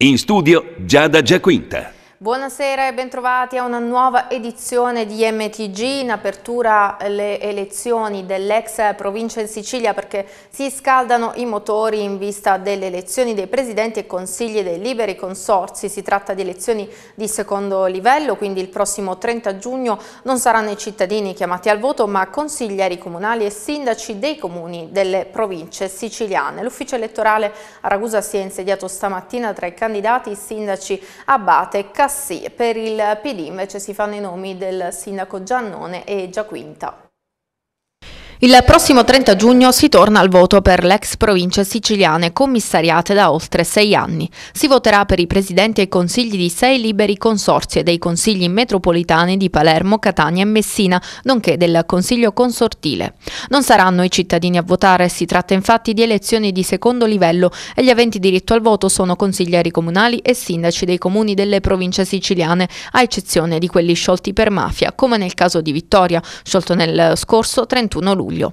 In studio Giada Giaquinta. Buonasera e bentrovati a una nuova edizione di MTG in apertura le elezioni dell'ex provincia in Sicilia perché si scaldano i motori in vista delle elezioni dei presidenti e consigli dei liberi consorsi. Si tratta di elezioni di secondo livello, quindi il prossimo 30 giugno non saranno i cittadini chiamati al voto ma consiglieri comunali e sindaci dei comuni delle province siciliane. L'ufficio elettorale a Ragusa si è insediato stamattina tra i candidati sindaci Abate e Castellano sì, per il PD invece si fanno i nomi del sindaco Giannone e Giaquinta. Il prossimo 30 giugno si torna al voto per le ex province siciliane commissariate da oltre sei anni. Si voterà per i presidenti e consigli di sei liberi consorzi e dei consigli metropolitani di Palermo, Catania e Messina, nonché del consiglio consortile. Non saranno i cittadini a votare, si tratta infatti di elezioni di secondo livello e gli aventi diritto al voto sono consiglieri comunali e sindaci dei comuni delle province siciliane, a eccezione di quelli sciolti per mafia, come nel caso di Vittoria, sciolto nel scorso 31 luglio luglio.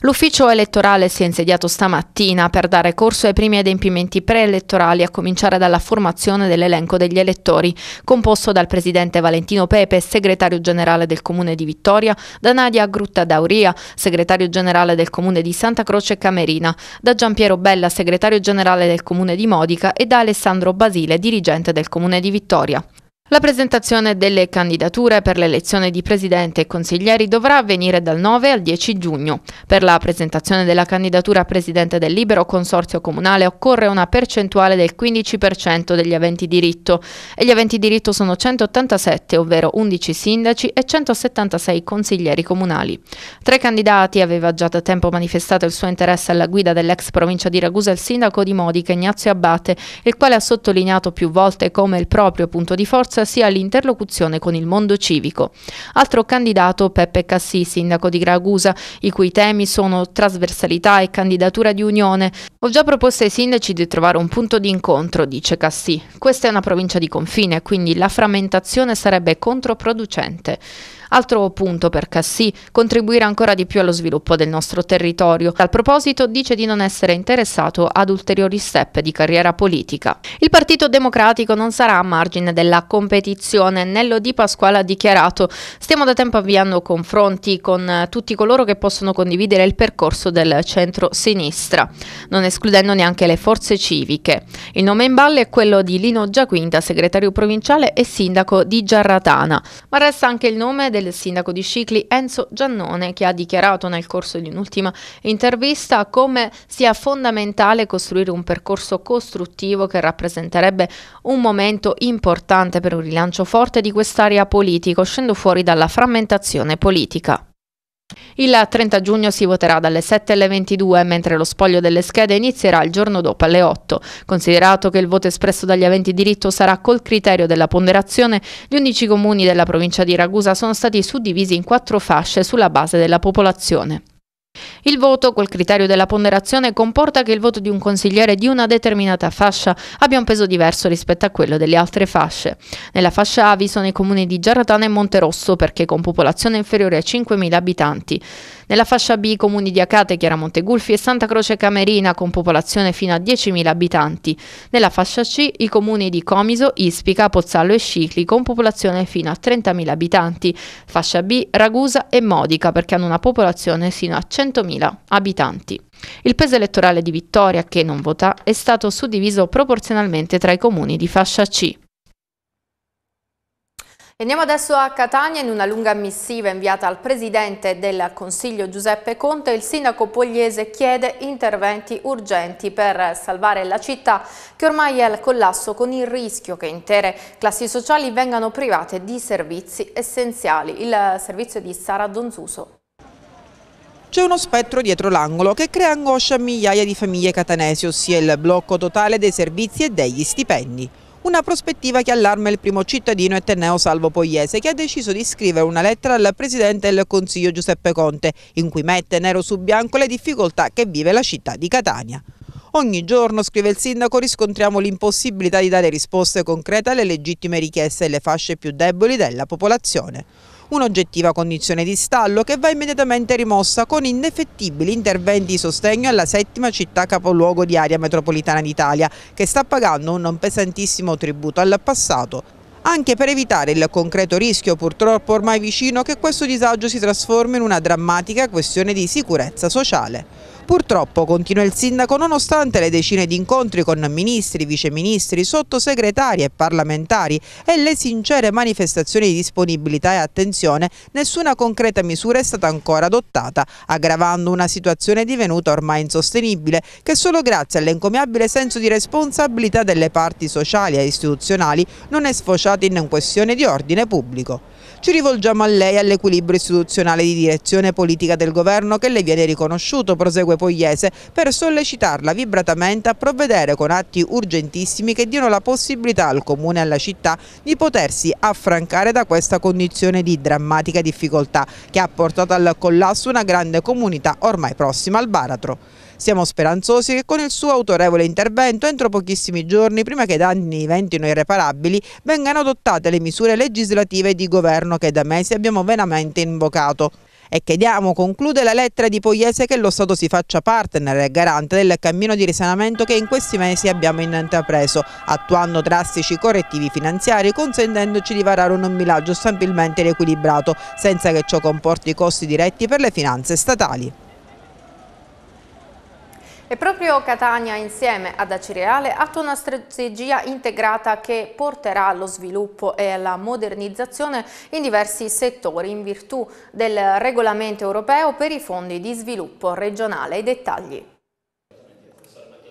L'ufficio elettorale si è insediato stamattina per dare corso ai primi adempimenti preelettorali a cominciare dalla formazione dell'elenco degli elettori, composto dal presidente Valentino Pepe, segretario generale del comune di Vittoria, da Nadia Grutta Dauria, segretario generale del comune di Santa Croce Camerina, da Gian Piero Bella, segretario generale del comune di Modica e da Alessandro Basile, dirigente del comune di Vittoria. La presentazione delle candidature per l'elezione di presidente e consiglieri dovrà avvenire dal 9 al 10 giugno. Per la presentazione della candidatura a presidente del libero consorzio comunale occorre una percentuale del 15% degli aventi diritto e gli aventi diritto sono 187, ovvero 11 sindaci e 176 consiglieri comunali. Tre candidati aveva già da tempo manifestato il suo interesse alla guida dell'ex provincia di Ragusa il sindaco di Modica Ignazio Abbate, il quale ha sottolineato più volte come il proprio punto di forza forza sia l'interlocuzione con il mondo civico. Altro candidato Peppe Cassì, sindaco di Ragusa, i cui temi sono trasversalità e candidatura di unione. Ho già proposto ai sindaci di trovare un punto di incontro, dice Cassì. Questa è una provincia di confine, quindi la frammentazione sarebbe controproducente. Altro punto per Cassì, contribuire ancora di più allo sviluppo del nostro territorio. Al proposito dice di non essere interessato ad ulteriori step di carriera politica. Il Partito Democratico non sarà a margine della competizione, Nello Di Pasquale ha dichiarato stiamo da tempo avviando confronti con eh, tutti coloro che possono condividere il percorso del centro-sinistra, non escludendo neanche le forze civiche. Il nome in ballo è quello di Lino Giaquinta, segretario provinciale e sindaco di Giarratana, ma resta anche il nome del del sindaco di Scicli Enzo Giannone che ha dichiarato nel corso di un'ultima intervista come sia fondamentale costruire un percorso costruttivo che rappresenterebbe un momento importante per un rilancio forte di quest'area politica uscendo fuori dalla frammentazione politica. Il 30 giugno si voterà dalle 7 alle 22, mentre lo spoglio delle schede inizierà il giorno dopo alle 8. Considerato che il voto espresso dagli aventi diritto sarà col criterio della ponderazione, gli 11 comuni della provincia di Ragusa sono stati suddivisi in quattro fasce sulla base della popolazione. Il voto, col criterio della ponderazione, comporta che il voto di un consigliere di una determinata fascia abbia un peso diverso rispetto a quello delle altre fasce. Nella fascia A vi sono i comuni di Giarratana e Monterosso perché con popolazione inferiore a 5.000 abitanti. Nella fascia B i comuni di Acate, Chiaramonte Gulfi e Santa Croce Camerina con popolazione fino a 10.000 abitanti. Nella fascia C i comuni di Comiso, Ispica, Pozzallo e Scicli con popolazione fino a 30.000 abitanti. Fascia B Ragusa e Modica perché hanno una popolazione fino a 100.000 abitanti. Il peso elettorale di Vittoria, che non vota, è stato suddiviso proporzionalmente tra i comuni di fascia C. Andiamo adesso a Catania in una lunga missiva inviata al Presidente del Consiglio Giuseppe Conte. Il Sindaco Pogliese chiede interventi urgenti per salvare la città che ormai è al collasso con il rischio che intere classi sociali vengano private di servizi essenziali. Il servizio di Sara Donzuso. C'è uno spettro dietro l'angolo che crea angoscia a migliaia di famiglie catanesi, ossia il blocco totale dei servizi e degli stipendi. Una prospettiva che allarma il primo cittadino etneo Salvo Pogliese, che ha deciso di scrivere una lettera al Presidente del Consiglio Giuseppe Conte, in cui mette nero su bianco le difficoltà che vive la città di Catania. Ogni giorno, scrive il sindaco, riscontriamo l'impossibilità di dare risposte concrete alle legittime richieste delle fasce più deboli della popolazione. Un'oggettiva condizione di stallo che va immediatamente rimossa con indefettibili interventi di sostegno alla settima città capoluogo di area metropolitana d'Italia, che sta pagando un non pesantissimo tributo al passato anche per evitare il concreto rischio purtroppo ormai vicino che questo disagio si trasformi in una drammatica questione di sicurezza sociale. Purtroppo, continua il sindaco, nonostante le decine di incontri con ministri, viceministri, sottosegretari e parlamentari e le sincere manifestazioni di disponibilità e attenzione, nessuna concreta misura è stata ancora adottata, aggravando una situazione divenuta ormai insostenibile che solo grazie all'encomiabile senso di responsabilità delle parti sociali e istituzionali non è sfociata in questione di ordine pubblico. Ci rivolgiamo a lei e all'equilibrio istituzionale di direzione politica del governo che le viene riconosciuto, prosegue Pogliese, per sollecitarla vibratamente a provvedere con atti urgentissimi che diano la possibilità al comune e alla città di potersi affrancare da questa condizione di drammatica difficoltà che ha portato al collasso una grande comunità ormai prossima al baratro. Siamo speranzosi che con il suo autorevole intervento, entro pochissimi giorni, prima che i danni diventino irreparabili, vengano adottate le misure legislative di governo che da mesi abbiamo veramente invocato. E chiediamo, conclude la lettera di Pogliese, che lo Stato si faccia partner e garante del cammino di risanamento che in questi mesi abbiamo intrapreso, attuando drastici correttivi finanziari, consentendoci di varare un bilancio stabilmente riequilibrato, senza che ciò comporti costi diretti per le finanze statali. E proprio Catania insieme ad Acireale attua una strategia integrata che porterà allo sviluppo e alla modernizzazione in diversi settori in virtù del regolamento europeo per i fondi di sviluppo regionale. I dettagli.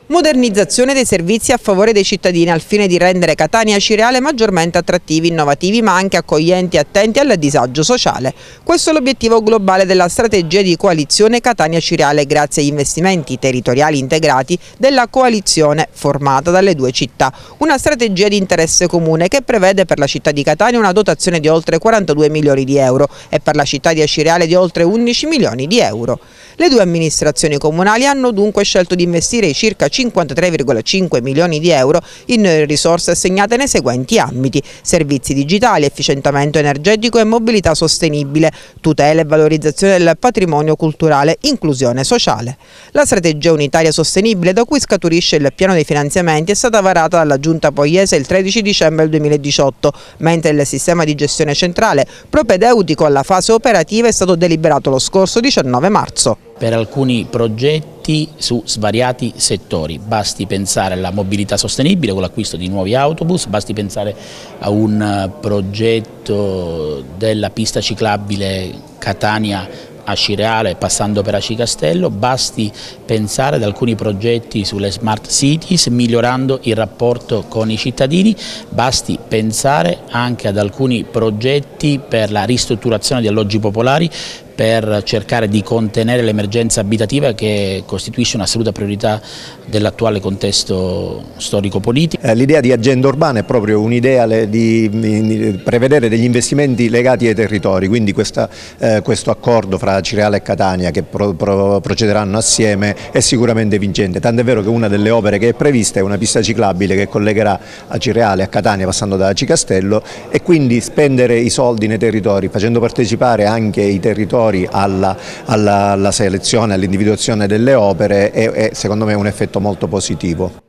Modernizzazione dei servizi a favore dei cittadini al fine di rendere Catania Cireale maggiormente attrattivi, innovativi ma anche accoglienti e attenti al disagio sociale. Questo è l'obiettivo globale della strategia di coalizione Catania Cireale grazie agli investimenti territoriali integrati della coalizione formata dalle due città. Una strategia di interesse comune che prevede per la città di Catania una dotazione di oltre 42 milioni di euro e per la città di Acireale di oltre 11 milioni di euro. Le due amministrazioni comunali hanno dunque scelto di investire circa 53,5 milioni di euro in risorse assegnate nei seguenti ambiti, servizi digitali, efficientamento energetico e mobilità sostenibile, tutela e valorizzazione del patrimonio culturale, inclusione sociale. La strategia unitaria sostenibile da cui scaturisce il piano dei finanziamenti è stata varata dalla Giunta Poiese il 13 dicembre 2018, mentre il sistema di gestione centrale propedeutico alla fase operativa è stato deliberato lo scorso 19 marzo per alcuni progetti su svariati settori. Basti pensare alla mobilità sostenibile con l'acquisto di nuovi autobus, basti pensare a un eh, progetto della pista ciclabile Catania a Cireale passando per Aci Castello, basti pensare ad alcuni progetti sulle smart cities migliorando il rapporto con i cittadini, basti pensare anche ad alcuni progetti per la ristrutturazione di alloggi popolari per cercare di contenere l'emergenza abitativa che costituisce un'assoluta priorità dell'attuale contesto storico-politico. Eh, l'idea di agenda urbana è proprio un'idea di prevedere degli investimenti legati ai territori, quindi questa, eh, questo accordo fra Cireale e Catania che pro, pro, procederanno assieme è sicuramente vincente, tant'è vero che una delle opere che è prevista è una pista ciclabile che collegherà a Cireale, e a Catania passando da Cicastello e quindi spendere i soldi nei territori facendo partecipare anche i territori ulteriori alla, alla, alla selezione, all'individuazione delle opere è, è secondo me un effetto molto positivo.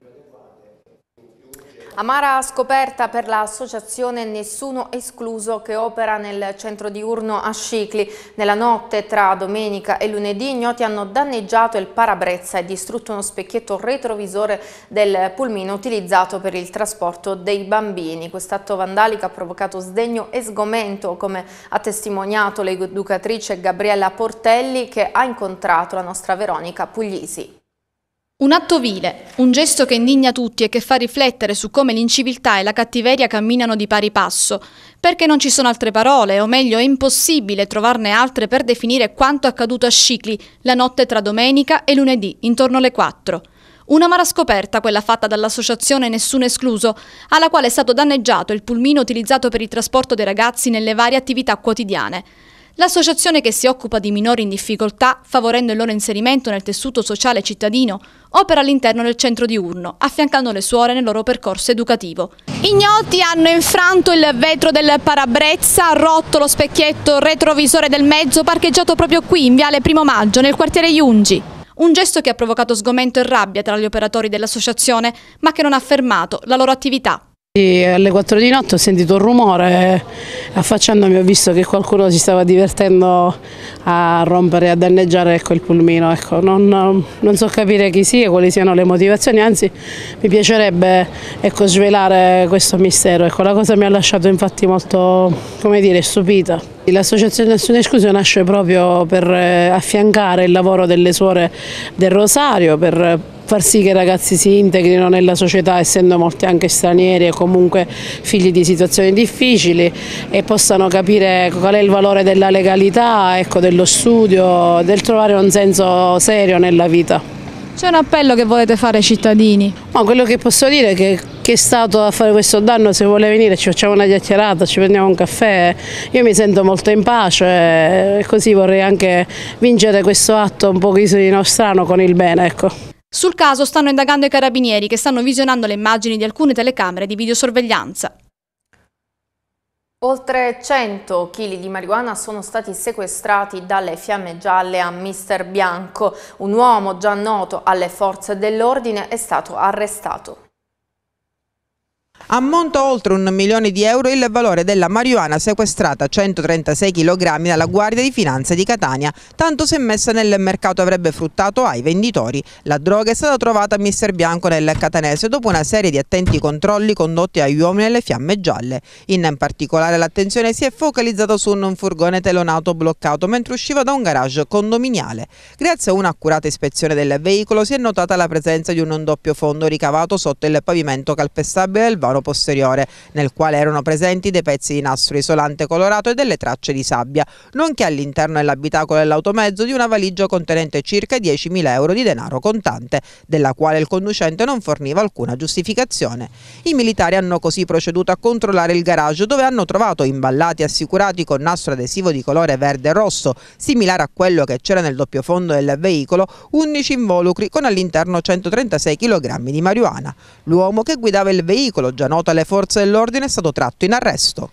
Amara scoperta per l'associazione Nessuno Escluso che opera nel centro diurno a Scicli. Nella notte tra domenica e lunedì ignoti hanno danneggiato il parabrezza e distrutto uno specchietto retrovisore del pulmino utilizzato per il trasporto dei bambini. Quest'atto vandalico ha provocato sdegno e sgomento come ha testimoniato l'educatrice Gabriella Portelli che ha incontrato la nostra Veronica Puglisi. Un atto vile, un gesto che indigna tutti e che fa riflettere su come l'inciviltà e la cattiveria camminano di pari passo, perché non ci sono altre parole, o meglio è impossibile trovarne altre per definire quanto accaduto a Scicli la notte tra domenica e lunedì, intorno alle 4. Una mala scoperta quella fatta dall'associazione Nessuno Escluso, alla quale è stato danneggiato il pulmino utilizzato per il trasporto dei ragazzi nelle varie attività quotidiane. L'associazione che si occupa di minori in difficoltà, favorendo il loro inserimento nel tessuto sociale cittadino, opera all'interno del centro diurno, affiancando le suore nel loro percorso educativo. Ignoti hanno infranto il vetro del parabrezza, rotto lo specchietto retrovisore del mezzo parcheggiato proprio qui, in Viale Primo Maggio, nel quartiere Iungi. Un gesto che ha provocato sgomento e rabbia tra gli operatori dell'associazione, ma che non ha fermato la loro attività. Alle 4 di notte ho sentito un rumore, affacciandomi ho visto che qualcuno si stava divertendo a rompere, a danneggiare ecco, il pulmino. Ecco, non, non, so capire chi sia, quali siano le motivazioni, anzi mi piacerebbe ecco, svelare questo mistero. Ecco, la cosa mi ha lasciato infatti molto dire, stupita. L'associazione Nessuno Escluso nasce proprio per eh, affiancare il lavoro delle suore del Rosario, per far sì che i ragazzi si integrino nella società essendo molti anche stranieri e comunque figli di situazioni difficili e possano capire qual è il valore della legalità, ecco, dello studio, del trovare un senso serio nella vita. C'è un appello che volete fare ai cittadini? No, quello che posso dire è che chi è stato a fare questo danno se vuole venire ci facciamo una chiacchierata, ci prendiamo un caffè, io mi sento molto in pace e così vorrei anche vincere questo atto un pochino strano con il bene. Ecco. Sul caso stanno indagando i carabinieri che stanno visionando le immagini di alcune telecamere di videosorveglianza. Oltre 100 kg di marijuana sono stati sequestrati dalle fiamme gialle a Mister Bianco. Un uomo già noto alle forze dell'ordine è stato arrestato. Ammonta oltre un milione di euro il valore della marijuana sequestrata, 136 kg, dalla Guardia di Finanza di Catania. Tanto se messa nel mercato avrebbe fruttato ai venditori. La droga è stata trovata a Mister Bianco nel catanese dopo una serie di attenti controlli condotti agli uomini alle fiamme gialle. In particolare l'attenzione si è focalizzata su un furgone telonato bloccato mentre usciva da un garage condominiale. Grazie a un'accurata ispezione del veicolo si è notata la presenza di un doppio fondo ricavato sotto il pavimento calpestabile del vano posteriore, nel quale erano presenti dei pezzi di nastro isolante colorato e delle tracce di sabbia, nonché all'interno dell'abitacolo dell'automezzo di una valigia contenente circa 10.000 euro di denaro contante, della quale il conducente non forniva alcuna giustificazione. I militari hanno così proceduto a controllare il garage dove hanno trovato imballati e assicurati con nastro adesivo di colore verde e rosso, similare a quello che c'era nel doppio fondo del veicolo, 11 involucri con all'interno 136 kg di marijuana. L'uomo che guidava il veicolo, già noto alle forze dell'ordine, è stato tratto in arresto.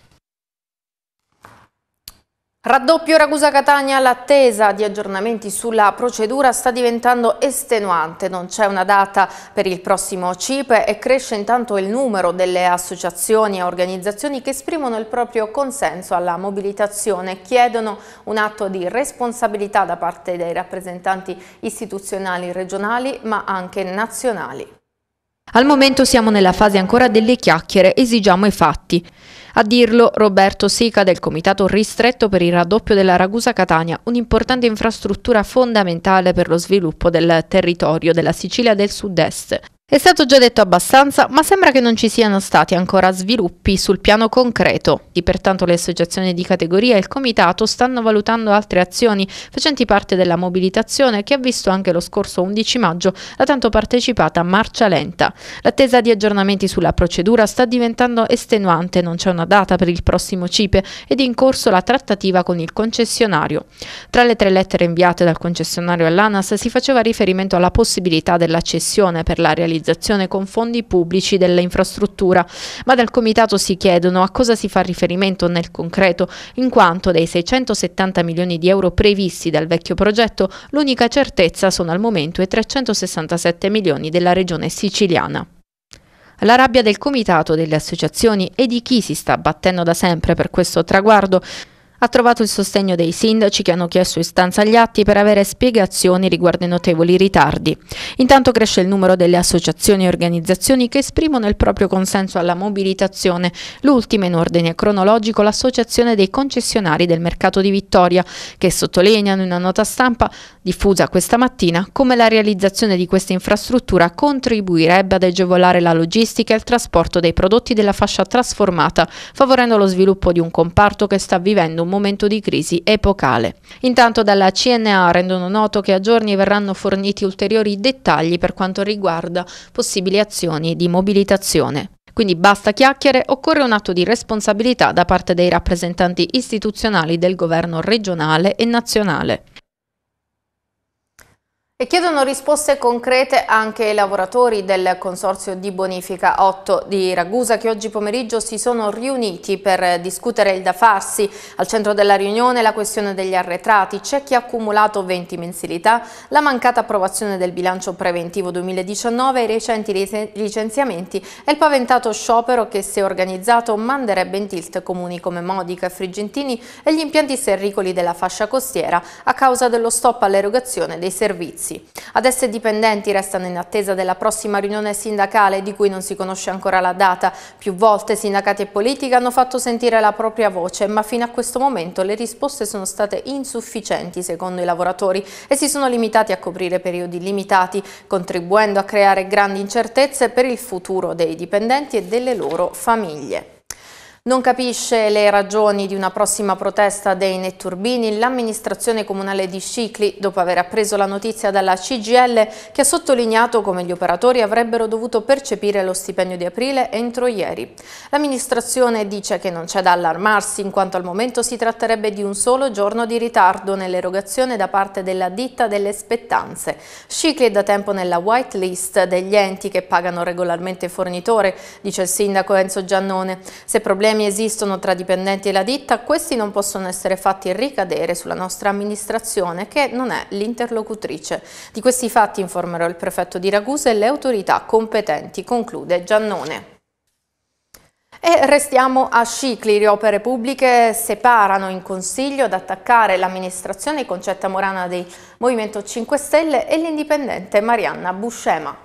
Raddoppio Ragusa-Catania, l'attesa di aggiornamenti sulla procedura sta diventando estenuante, non c'è una data per il prossimo CIPE e cresce intanto il numero delle associazioni e organizzazioni che esprimono il proprio consenso alla mobilitazione, e chiedono un atto di responsabilità da parte dei rappresentanti istituzionali regionali ma anche nazionali. Al momento siamo nella fase ancora delle chiacchiere, esigiamo i fatti. A dirlo Roberto Sica del Comitato Ristretto per il raddoppio della Ragusa Catania, un'importante infrastruttura fondamentale per lo sviluppo del territorio della Sicilia del Sud-Est. È stato già detto abbastanza, ma sembra che non ci siano stati ancora sviluppi sul piano concreto. E pertanto le associazioni di categoria e il comitato stanno valutando altre azioni facenti parte della mobilitazione che ha visto anche lo scorso 11 maggio la tanto partecipata marcia lenta. L'attesa di aggiornamenti sulla procedura sta diventando estenuante, non c'è una data per il prossimo CIPE ed è in corso la trattativa con il concessionario. Tra le tre lettere inviate dal concessionario all'ANAS si faceva riferimento alla possibilità dell'accessione per la realizzazione realizzazione con fondi pubblici dell'infrastruttura, ma dal Comitato si chiedono a cosa si fa riferimento nel concreto, in quanto dei 670 milioni di euro previsti dal vecchio progetto, l'unica certezza sono al momento i 367 milioni della regione siciliana. La rabbia del comitato, delle associazioni e di chi si sta battendo da sempre per questo traguardo ha trovato il sostegno dei sindaci che hanno chiesto istanza agli atti per avere spiegazioni riguardo i notevoli ritardi. Intanto cresce il numero delle associazioni e organizzazioni che esprimono il proprio consenso alla mobilitazione, l'ultima in ordine cronologico l'Associazione dei concessionari del mercato di Vittoria, che sottolineano in una nota stampa diffusa questa mattina come la realizzazione di questa infrastruttura contribuirebbe ad agevolare la logistica e il trasporto dei prodotti della fascia trasformata, favorendo lo sviluppo di un comparto che sta vivendo un momento di crisi epocale. Intanto dalla CNA rendono noto che a giorni verranno forniti ulteriori dettagli per quanto riguarda possibili azioni di mobilitazione. Quindi basta chiacchiere, occorre un atto di responsabilità da parte dei rappresentanti istituzionali del governo regionale e nazionale. E chiedono risposte concrete anche i lavoratori del Consorzio di Bonifica 8 di Ragusa che oggi pomeriggio si sono riuniti per discutere il da farsi. Al centro della riunione la questione degli arretrati, c'è chi ha accumulato 20 mensilità, la mancata approvazione del bilancio preventivo 2019, i recenti licenziamenti e il paventato sciopero che se organizzato manderebbe in tilt comuni come Modica, Frigentini e gli impianti serricoli della fascia costiera a causa dello stop all'erogazione dei servizi servizi. Adesso i dipendenti restano in attesa della prossima riunione sindacale di cui non si conosce ancora la data. Più volte sindacati e politica hanno fatto sentire la propria voce, ma fino a questo momento le risposte sono state insufficienti secondo i lavoratori e si sono limitati a coprire periodi limitati, contribuendo a creare grandi incertezze per il futuro dei dipendenti e delle loro famiglie. Non capisce le ragioni di una prossima protesta dei netturbini l'amministrazione comunale di Scicli dopo aver appreso la notizia dalla CGL che ha sottolineato come gli operatori avrebbero dovuto percepire lo stipendio di aprile entro ieri. L'amministrazione dice che non c'è da allarmarsi in quanto al momento si tratterebbe di un solo giorno di ritardo nell'erogazione da parte della ditta delle spettanze. Scicli è da tempo nella white list degli enti che pagano regolarmente fornitore, dice il sindaco Enzo Giannone. Se problemi problemi esistono tra dipendenti e la ditta, questi non possono essere fatti ricadere sulla nostra amministrazione che non è l'interlocutrice. Di questi fatti informerò il prefetto di Ragusa e le autorità competenti, conclude Giannone. E restiamo a Scicli, le opere pubbliche separano in consiglio ad attaccare l'amministrazione Concetta Morana del Movimento 5 Stelle e l'indipendente Marianna Buscema.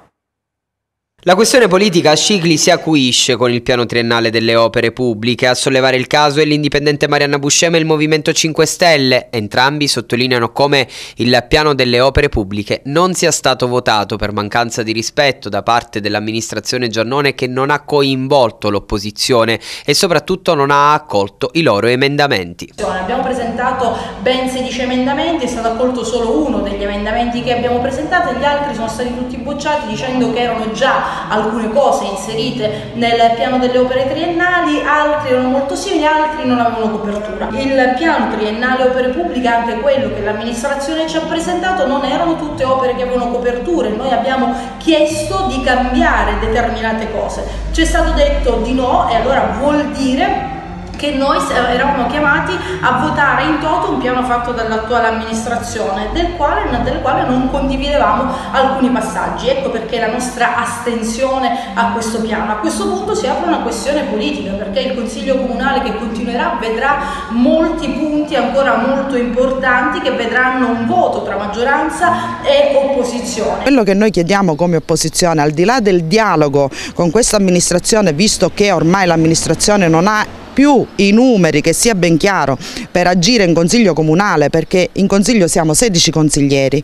La questione politica a Scicli si acuisce con il piano triennale delle opere pubbliche. A sollevare il caso è l'indipendente Marianna Buscema e il Movimento 5 Stelle. Entrambi sottolineano come il piano delle opere pubbliche non sia stato votato per mancanza di rispetto da parte dell'amministrazione Giannone che non ha coinvolto l'opposizione e soprattutto non ha accolto i loro emendamenti. Abbiamo presentato ben 16 emendamenti, è stato accolto solo uno degli emendamenti che abbiamo presentato e gli altri sono stati tutti bocciati dicendo che erano già alcune cose inserite nel piano delle opere triennali, altre erano molto simili, altre non avevano copertura. Il piano triennale opere pubbliche, anche quello che l'amministrazione ci ha presentato, non erano tutte opere che avevano copertura e noi abbiamo chiesto di cambiare determinate cose. Ci è stato detto di no e allora vuol dire che noi eravamo chiamati a votare in toto un piano fatto dall'attuale amministrazione del quale, del quale, non condividevamo alcuni passaggi ecco perché la nostra astensione a questo piano a questo punto si apre una questione politica perché il consiglio comunale che continuerà vedrà molti punti ancora molto importanti che vedranno un voto tra maggioranza e opposizione quello che noi chiediamo come opposizione al di là del dialogo con questa amministrazione visto che ormai l'amministrazione non ha più i numeri, che sia ben chiaro, per agire in Consiglio Comunale, perché in Consiglio siamo 16 consiglieri,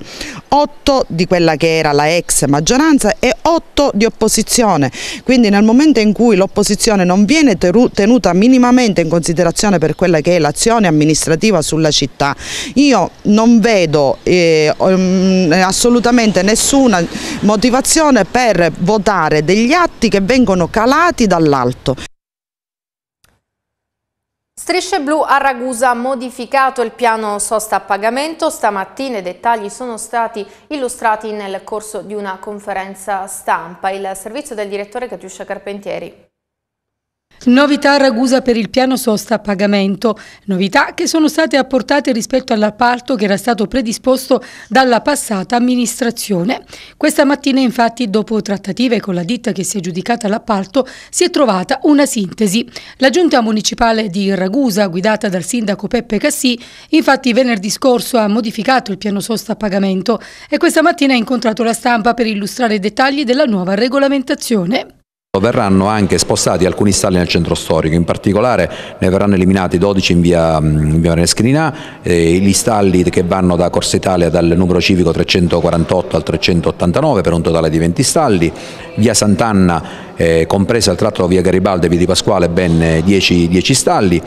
8 di quella che era la ex maggioranza e 8 di opposizione, quindi nel momento in cui l'opposizione non viene tenuta minimamente in considerazione per quella che è l'azione amministrativa sulla città, io non vedo eh, um, assolutamente nessuna motivazione per votare degli atti che vengono calati dall'alto. Strisce Blu a Ragusa ha modificato il piano sosta a pagamento. Stamattina i dettagli sono stati illustrati nel corso di una conferenza stampa. Il servizio del direttore Catiuscia Carpentieri. Novità a Ragusa per il piano sosta a pagamento, novità che sono state apportate rispetto all'appalto che era stato predisposto dalla passata amministrazione. Questa mattina infatti dopo trattative con la ditta che si è giudicata l'appalto si è trovata una sintesi. La giunta municipale di Ragusa guidata dal sindaco Peppe Cassì infatti venerdì scorso ha modificato il piano sosta a pagamento e questa mattina ha incontrato la stampa per illustrare i dettagli della nuova regolamentazione. Verranno anche spostati alcuni stalli nel centro storico, in particolare ne verranno eliminati 12 in via, mm, in via eh, gli stalli che vanno da Corsa Italia dal numero civico 348 al 389 per un totale di 20 stalli, via Sant'Anna eh, compresa il tratto via Garibaldi e via di Pasquale ben 10, eh, 10 stalli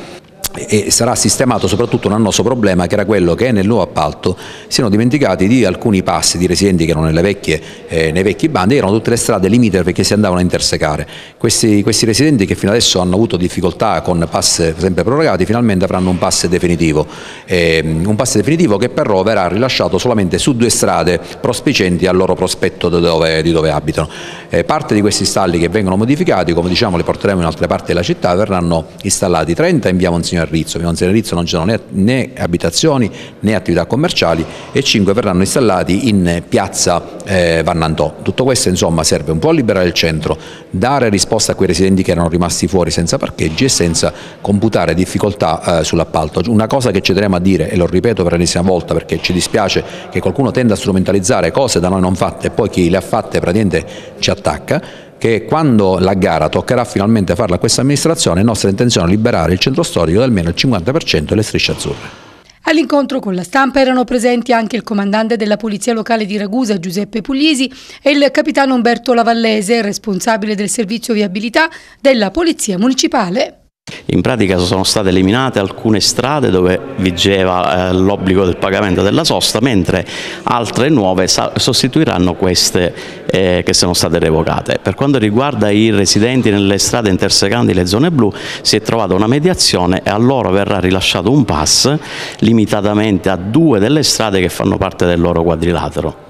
e sarà sistemato soprattutto un annoso problema che era quello che nel nuovo appalto si erano dimenticati di alcuni passi di residenti che erano nelle vecchie, eh, nei vecchi bandi, erano tutte le strade limite perché si andavano a intersecare. Questi, questi, residenti che fino adesso hanno avuto difficoltà con pass sempre prorogati finalmente avranno un pass definitivo, eh, un pass definitivo che però verrà rilasciato solamente su due strade prospicenti al loro prospetto di dove, di dove abitano. Eh, parte di questi stalli che vengono modificati, come diciamo li porteremo in altre parti della città, verranno installati 30, in via signor vicino a Rizzo, Pianzano e Rizzo non ci sono né, né, abitazioni né attività commerciali e 5 verranno installati in piazza eh, Vannantò. Tutto questo insomma serve un po' a liberare il centro, dare risposta a quei residenti che erano rimasti fuori senza parcheggi e senza computare difficoltà eh, sull'appalto. Una cosa che ci terremo a dire, e lo ripeto per l'ennesima volta perché ci dispiace che qualcuno tenda a strumentalizzare cose da noi non fatte e poi chi le ha fatte praticamente ci attacca, che quando la gara toccherà finalmente farla a questa amministrazione, è nostra intenzione è liberare il centro storico da almeno il 50% delle strisce azzurre. All'incontro con la stampa erano presenti anche il comandante della Polizia Locale di Ragusa, Giuseppe Puglisi, e il capitano Umberto Lavallese, responsabile del servizio viabilità della Polizia Municipale. In pratica sono state eliminate alcune strade dove vigeva eh, l'obbligo del pagamento della sosta, mentre altre nuove sostituiranno queste eh, che sono state revocate. Per quanto riguarda i residenti nelle strade intersecanti le zone blu, si è trovata una mediazione e a loro verrà rilasciato un pass limitatamente a due delle strade che fanno parte del loro quadrilatero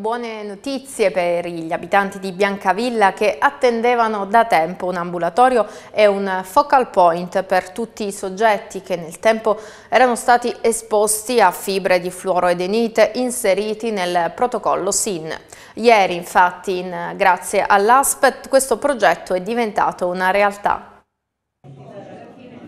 buone notizie per gli abitanti di Biancavilla che attendevano da tempo un ambulatorio e un focal point per tutti i soggetti che nel tempo erano stati esposti a fibre di fluoroedenite inseriti nel protocollo SIN. Ieri infatti, in, grazie all'ASPET, questo progetto è diventato una realtà.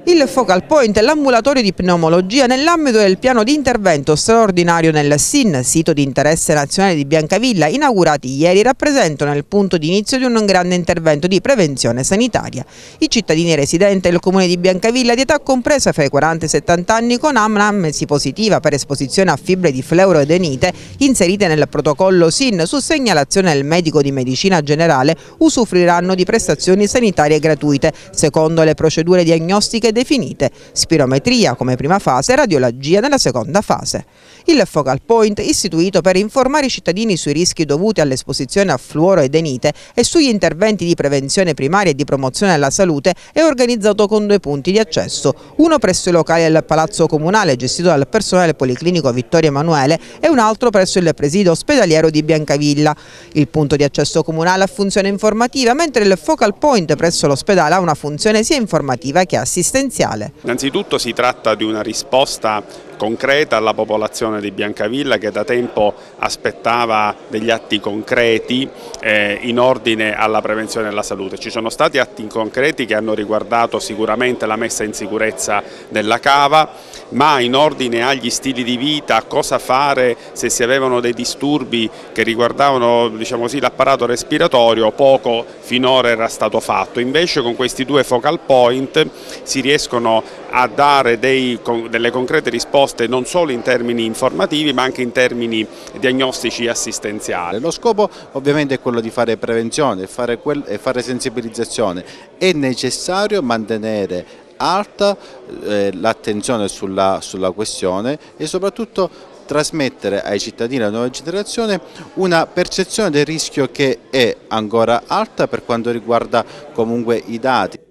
Il focal point è l'ambulatorio di pneumologia nell'ambito del piano di intervento straordinario nel SIN, sito di interesse nazionale di Biancavilla, inaugurati ieri, rappresentano il punto di inizio di un grande intervento di prevenzione sanitaria. I cittadini residenti del comune di Biancavilla di età compresa fra i 40 e i 70 anni con anamnesi positiva per esposizione a fibre di fleuroedenite inserite nel protocollo SIN su segnalazione del medico di medicina generale usufruiranno di prestazioni sanitarie gratuite secondo le procedure diagnostiche definite spirometria come prima fase e radiologia nella seconda fase. Il focal point istituito per informare i cittadini sui rischi dovuti all'esposizione a fluoro e denite e sugli interventi di prevenzione primaria e di promozione alla salute è organizzato con due punti di accesso, uno presso i locali del Palazzo Comunale gestito dal personale policlinico Vittorio Emanuele e un altro presso il presidio ospedaliero di Biancavilla. Il punto di accesso comunale ha funzione informativa mentre il focal point presso l'ospedale ha una funzione sia informativa che assistenziale previdenziale. Innanzitutto si tratta di una risposta concreta alla popolazione di Biancavilla che da tempo aspettava degli atti concreti eh, in ordine alla prevenzione della salute. Ci sono stati atti concreti che hanno riguardato sicuramente la messa in sicurezza della cava, ma in ordine agli stili di vita, a cosa fare se si avevano dei disturbi che riguardavano diciamo l'apparato respiratorio, poco finora era stato fatto. Invece con questi due focal point si riescono a dare dei, delle concrete risposte risposte non solo in termini informativi ma anche in termini diagnostici e assistenziali. Lo scopo ovviamente è quello di fare prevenzione e fare sensibilizzazione, è necessario mantenere alta eh, l'attenzione sulla, sulla questione e soprattutto trasmettere ai cittadini e alla nuova generazione una percezione del rischio che è ancora alta per quanto riguarda comunque i dati.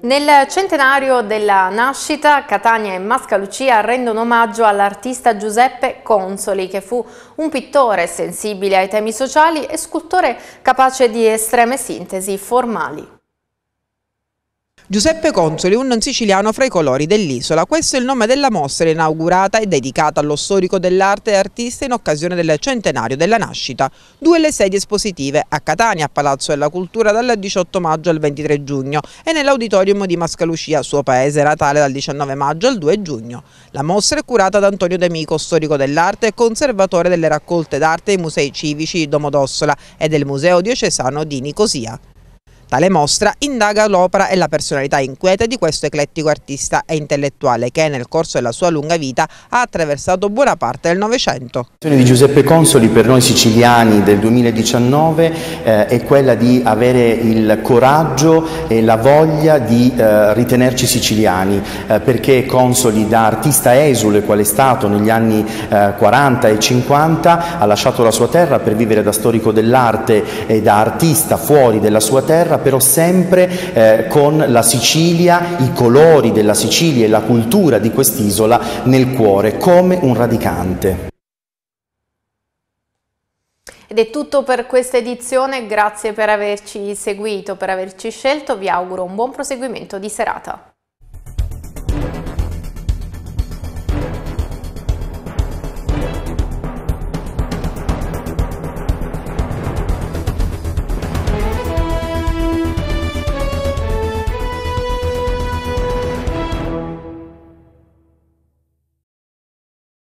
Nel centenario della nascita, Catania e Mascalucia rendono omaggio all'artista Giuseppe Consoli, che fu un pittore sensibile ai temi sociali e scultore capace di estreme sintesi formali. Giuseppe Consoli, un siciliano fra i colori dell'isola. Questo è il nome della mostra inaugurata e dedicata allo storico dell'arte e artista in occasione del centenario della nascita. Due le sedi espositive a Catania, a Palazzo della Cultura dal 18 maggio al 23 giugno e nell'auditorium di Mascalucia, suo paese natale, dal 19 maggio al 2 giugno. La mostra è curata da Antonio De Mico, storico dell'arte e conservatore delle raccolte d'arte ai musei civici di Domodossola e del Museo Diocesano di Nicosia. Tale mostra indaga l'opera e la personalità inquieta di questo eclettico artista e intellettuale che nel corso della sua lunga vita ha attraversato buona parte del Novecento. La situazione di Giuseppe Consoli per noi siciliani del 2019 eh, è quella di avere il coraggio e la voglia di eh, ritenerci siciliani eh, perché Consoli da artista esule quale è stato negli anni 40 eh, e 50 ha lasciato la sua terra per vivere da storico dell'arte e da artista fuori della sua terra però sempre eh, con la Sicilia, i colori della Sicilia e la cultura di quest'isola nel cuore, come un radicante. Ed è tutto per questa edizione, grazie per averci seguito, per averci scelto, vi auguro un buon proseguimento di serata.